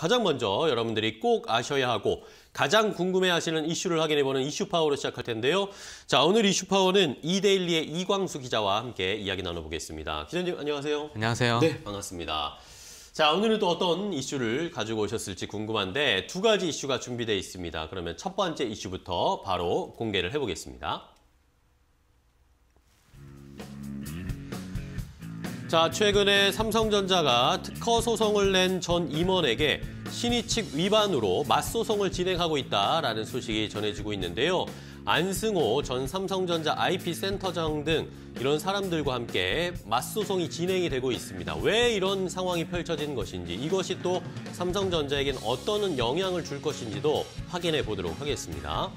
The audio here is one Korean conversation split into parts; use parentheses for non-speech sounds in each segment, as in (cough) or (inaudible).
가장 먼저 여러분들이 꼭 아셔야 하고 가장 궁금해하시는 이슈를 확인해보는 이슈파워로 시작할 텐데요. 자 오늘 이슈파워는 이데일리의 이광수 기자와 함께 이야기 나눠보겠습니다. 기자님 안녕하세요. 안녕하세요. 네 반갑습니다. 자 오늘은 또 어떤 이슈를 가지고 오셨을지 궁금한데 두 가지 이슈가 준비되어 있습니다. 그러면 첫 번째 이슈부터 바로 공개를 해보겠습니다. 자, 최근에 삼성전자가 특허 소송을 낸 전 임원에게 신의 칙 위반으로 맞소송을 진행하고 있다라는 소식이 전해지고 있는데요. 안승호 전 삼성전자 IP 센터장 등 이런 사람들과 함께 맞소송이 진행이 되고 있습니다. 왜 이런 상황이 펼쳐진 것인지 이것이 또 삼성전자에겐 어떤 영향을 줄 것인지도 확인해 보도록 하겠습니다.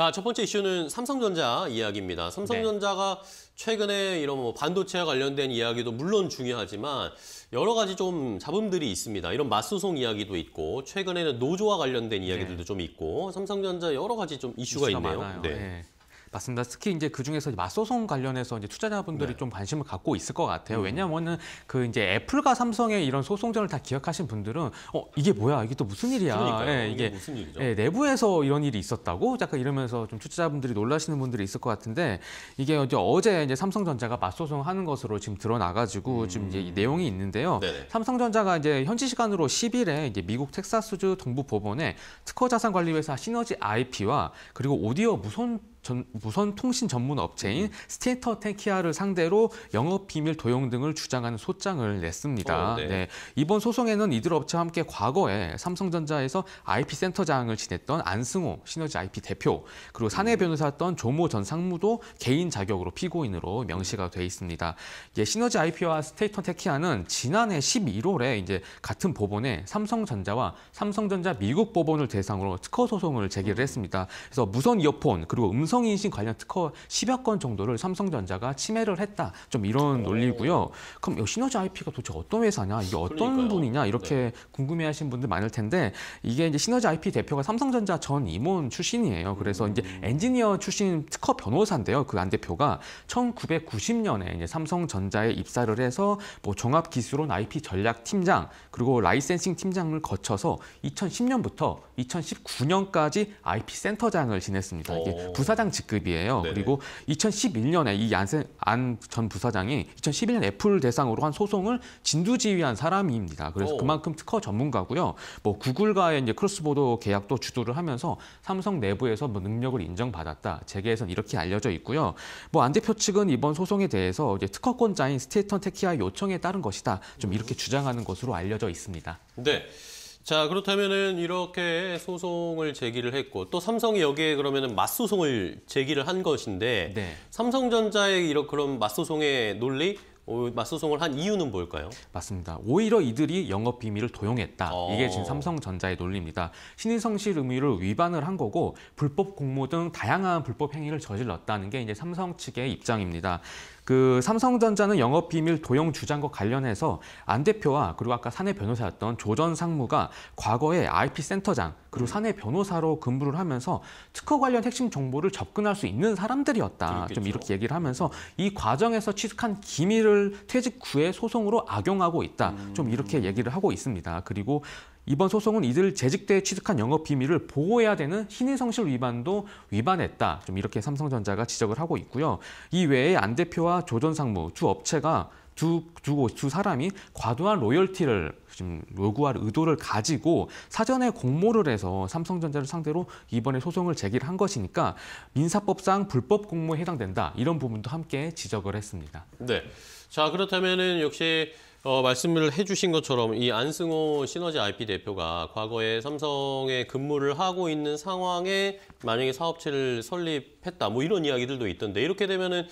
자, 첫 번째 이슈는 삼성전자 이야기입니다. 삼성전자가 최근에 이런 뭐 반도체와 관련된 이야기도 물론 중요하지만 여러 가지 좀 잡음들이 있습니다. 이런 맞소송 이야기도 있고 최근에는 노조와 관련된 이야기들도 네. 좀 있고 삼성전자 여러 가지 좀 이슈가, 이슈가 있네요. 많아요. 네. 네. 맞습니다. 특히 이제 그 중에서 맞소송 관련해서 이제 투자자분들이 네. 좀 관심을 갖고 있을 것 같아요. 음. 왜냐면은 하그 이제 애플과 삼성의 이런 소송전을 다 기억하신 분들은 어 이게 뭐야 이게 또 무슨 일이야? 예, 이게, 이게 무슨 일이죠? 예, 내부에서 이런 일이 있었다고 약간 이러면서 좀 투자자분들이 놀라시는 분들이 있을 것 같은데 이게 이제 어제 이제 삼성전자가 맞소송 하는 것으로 지금 드러나가지고 음. 지금 이제 이 음. 내용이 있는데요. 네네. 삼성전자가 이제 현지 시간으로 10일에 이제 미국 텍사스주 동부 법원에 특허 자산 관리 회사 시너지 IP와 그리고 오디오 무선 전, 무선 통신 전문 업체인 음. 스테터테키아를 이 상대로 영업 비밀 도용 등을 주장하는 소장을 냈습니다. 어, 네. 네. 이번 소송에는 이들 업체와 함께 과거에 삼성전자에서 IP 센터장을 지냈던 안승호 시너지 IP 대표 그리고 사내 음. 변호사였던 조모 전 상무도 개인 자격으로 피고인으로 명시가 돼 있습니다. 예, 시너지 IP와 스테터테키아는 이 지난해 11월에 이제 같은 법원에 삼성전자와 삼성전자 미국 법원을 대상으로 특허 소송을 제기를 음. 했습니다. 그래서 무선 이어폰 그리고 음성 음성인신 관련 특허 10여 건 정도를 삼성전자가 침해를 했다. 좀 이런 어. 논리고요. 그럼 시너지 IP가 도대체 어떤 회사냐, 이게 어떤 그러니까요. 분이냐 이렇게 네. 궁금해하신 분들 많을 텐데 이게 이제 시너지 IP 대표가 삼성전자 전 임원 출신이에요. 그래서 음. 이제 엔지니어 출신 특허 변호사인데요. 그 안 대표가 1990년에 이제 삼성전자에 입사를 해서 뭐 종합기술원 IP 전략 팀장 그리고 라이센싱 팀장을 거쳐서 2010년부터 2019년까지 IP 센터장을 지냈습니다. 이게 어. 부사장 사장 직급이에요. 네네. 그리고 2011년에 이 얀센 안전 부사장이 2011년 애플 대상으로 한 소송을 진두지휘한 사람입니다. 그래서 오. 어. 그만큼 특허 전문가고요. 뭐 구글과의 이제 크로스보더 계약도 주도를 하면서 삼성 내부에서 뭐 능력을 인정받았다. 재계에서는 이렇게 알려져 있고요. 뭐 안 대표 측은 이번 소송에 대해서 이제 특허권자인 스테이턴 테키아 요청에 따른 것이다. 좀 이렇게 음. 주장하는 것으로 알려져 있습니다. 네. 자 그렇다면은 이렇게 소송을 제기를 했고 또 삼성이 여기에 그러면은 맞소송을 제기를 한 것인데 네. 삼성전자의 이런 그런 맞소송의 논리 어, 맞소송을 한 이유는 뭘까요? 맞습니다. 오히려 이들이 영업 비밀을 도용했다. 어... 이게 지금 삼성전자의 논리입니다. 신의성실 의무를 위반을 한 거고 불법 공모 등 다양한 불법 행위를 저질렀다는 게 이제 삼성 측의 입장입니다. 그 삼성전자는 영업비밀 도용 주장과 관련해서 안 대표와 그리고 아까 사내 변호사였던 조전 상무가 과거에 IP 센터장 그리고 음. 사내 변호사로 근무를 하면서 특허 관련 핵심 정보를 접근할 수 있는 사람들이었다. 그렇겠죠. 좀 이렇게 얘기를 하면서 이 과정에서 취득한 기밀을 퇴직 후에 소송으로 악용하고 있다. 음. 좀 이렇게 얘기를 하고 있습니다. 그리고 이번 소송은 이들 재직대에 취득한 영업 비밀을 보호해야 되는 신의성실 위반도 위반했다. 좀 이렇게 삼성전자가 지적을 하고 있고요. 이 외에 안 대표와 조전 상무 두 업체가 두, 두, 두 사람이 과도한 로열티를 지금 요구할 의도를 가지고 사전에 공모를 해서 삼성전자를 상대로 이번에 소송을 제기를 한 것이니까 민사법상 불법 공모에 해당된다. 이런 부분도 함께 지적을 했습니다. 네. 자, 그렇다면은 역시 어, 말씀을 해주신 것처럼 이 안승호 시너지 IP 대표가 과거에 삼성에 근무를 하고 있는 상황에 만약에 사업체를 설립 했다뭐 이런 이야기들도 있던데 이렇게 되면은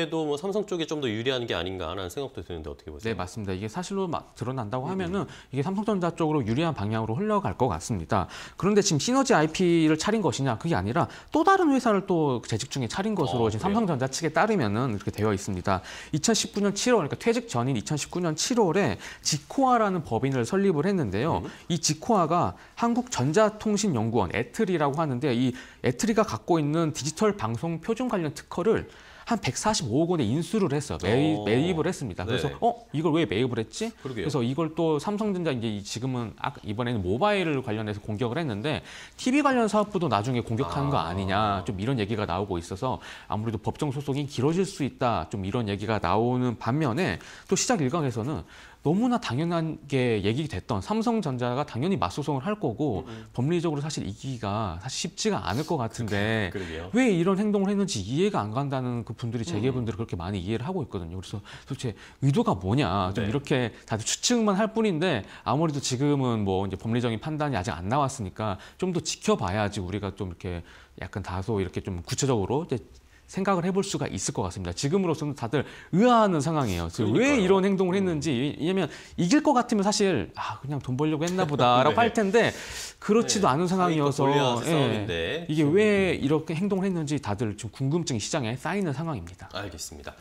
아무래도 뭐 삼성 쪽에 좀 더 유리한 게아닌가하는 생각도 드는데 어떻게 보세요? 네 맞습니다. 이게 사실로 막 드러난다고 음, 음. 하면은 이게 삼성전자 쪽으로 유리한 방향으로 흘러갈 것 같습니다. 그런데 지금 시너지 IP를 차린 것이냐 그게 아니라 또 다른 회사를 또 재직 중에 차린 것으로 어, 지금 삼성전자 측에 따르면은 이렇게 되어 있습니다. 2019년 7월 그러니까 퇴직 전인 2019년 7월에 지코아라는 법인을 설립을 했는데요. 음. 이 지코아가 한국전자통신연구원 애틀이라고 하는데 이애틀이가 갖고 있는 디지털 디지털 방송 표준 관련 특허를 한 145억 원에 인수를 했어요. 매입, 어. 매입을 했습니다. 그래서 네. 어 이걸 왜 매입을 했지? 그러게요. 그래서 이걸 또 삼성전자 이제 지금은 아, 이번에는 모바일 을 관련해서 공격을 했는데 TV 관련 사업부도 나중에 공격하는 아. 거 아니냐 좀 이런 얘기가 나오고 있어서 아무래도 법정 소송이 길어질 수 있다 좀 이런 얘기가 나오는 반면에 또 시작 일각에서는 너무나 당연한 게 얘기됐던 삼성전자가 당연히 맞소송을 할 거고 음, 음. 법리적으로 사실 이기기가 사실 쉽지가 않을 것 같은데 그왜 이런 행동을 했는지 이해가 안 간다는 그 분들이 음, 재계분들이 음. 그렇게 많이 이해를 하고 있거든요. 그래서 도대체 의도가 뭐냐 좀 네. 이렇게 다들 추측만 할 뿐인데 아무래도 지금은 뭐 이제 법리적인 판단이 아직 안 나왔으니까 좀 더 지켜봐야지 우리가 좀 이렇게 약간 다소 이렇게 좀 구체적으로 이제 생각을 해볼 수가 있을 것 같습니다. 지금으로서는 다들 의아하는 상황이에요. 그러니까요. 왜 이런 행동을 음. 했는지 왜냐하면 이길 것 같으면 사실 아 그냥 돈 벌려고 했나 보다라고 (laughs) 네. 할 텐데 그렇지도 네. 않은 상황이어서 예, 이게 왜 이렇게 행동을 했는지 다들 좀 궁금증이 시장에 쌓이는 상황입니다. 알겠습니다.